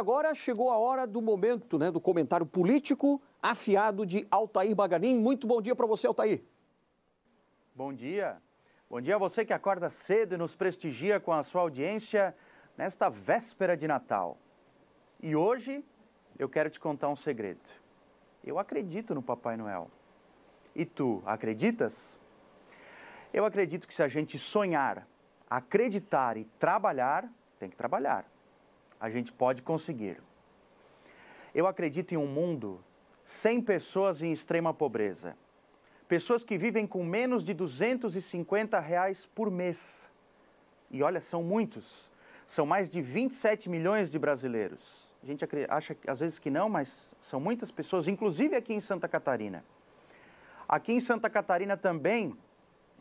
agora chegou a hora do momento, né, do comentário político afiado de Altair Baganin. Muito bom dia para você, Altair. Bom dia. Bom dia a você que acorda cedo e nos prestigia com a sua audiência nesta véspera de Natal. E hoje eu quero te contar um segredo. Eu acredito no Papai Noel. E tu acreditas? Eu acredito que se a gente sonhar, acreditar e trabalhar, tem que trabalhar a gente pode conseguir. Eu acredito em um mundo sem pessoas em extrema pobreza. Pessoas que vivem com menos de 250 reais por mês. E olha, são muitos. São mais de 27 milhões de brasileiros. A gente acha às vezes que não, mas são muitas pessoas, inclusive aqui em Santa Catarina. Aqui em Santa Catarina também,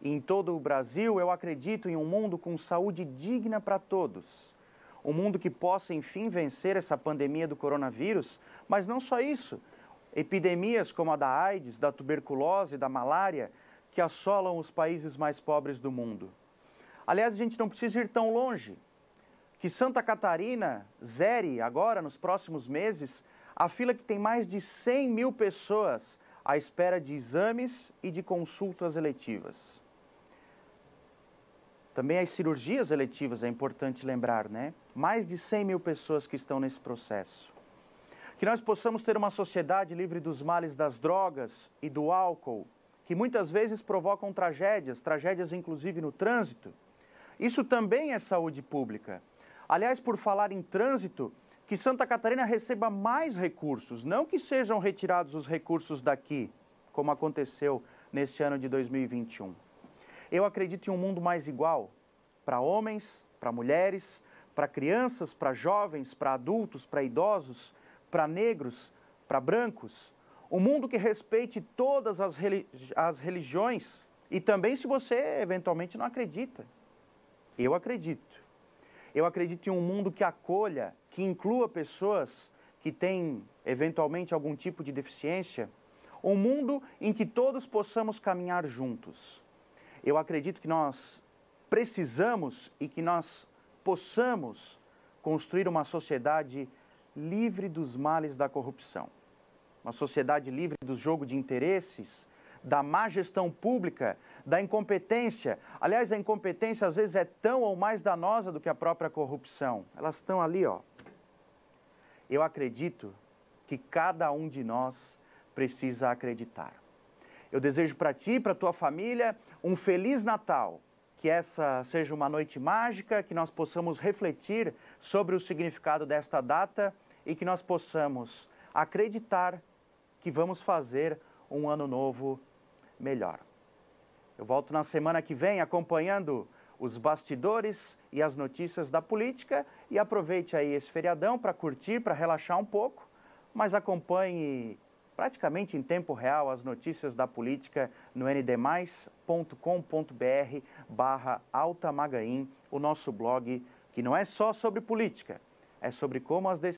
em todo o Brasil, eu acredito em um mundo com saúde digna para todos um mundo que possa enfim vencer essa pandemia do coronavírus, mas não só isso. Epidemias como a da AIDS, da tuberculose, da malária, que assolam os países mais pobres do mundo. Aliás, a gente não precisa ir tão longe. Que Santa Catarina zere agora, nos próximos meses, a fila que tem mais de 100 mil pessoas à espera de exames e de consultas eletivas. Também as cirurgias eletivas, é importante lembrar, né? Mais de 100 mil pessoas que estão nesse processo. Que nós possamos ter uma sociedade livre dos males das drogas e do álcool, que muitas vezes provocam tragédias, tragédias inclusive no trânsito. Isso também é saúde pública. Aliás, por falar em trânsito, que Santa Catarina receba mais recursos, não que sejam retirados os recursos daqui, como aconteceu neste ano de 2021. Eu acredito em um mundo mais igual, para homens, para mulheres, para crianças, para jovens, para adultos, para idosos, para negros, para brancos. Um mundo que respeite todas as, religi as religiões e também se você eventualmente não acredita. Eu acredito. Eu acredito em um mundo que acolha, que inclua pessoas que têm eventualmente algum tipo de deficiência. Um mundo em que todos possamos caminhar juntos. Eu acredito que nós precisamos e que nós possamos construir uma sociedade livre dos males da corrupção. Uma sociedade livre do jogo de interesses, da má gestão pública, da incompetência. Aliás, a incompetência às vezes é tão ou mais danosa do que a própria corrupção. Elas estão ali, ó. Eu acredito que cada um de nós precisa acreditar. Eu desejo para ti para tua família um feliz Natal que essa seja uma noite mágica, que nós possamos refletir sobre o significado desta data e que nós possamos acreditar que vamos fazer um ano novo melhor. Eu volto na semana que vem acompanhando os bastidores e as notícias da política e aproveite aí esse feriadão para curtir, para relaxar um pouco, mas acompanhe praticamente em tempo real as notícias da política no ndmais.com.br barra Altamagaim, o nosso blog que não é só sobre política, é sobre como as decisões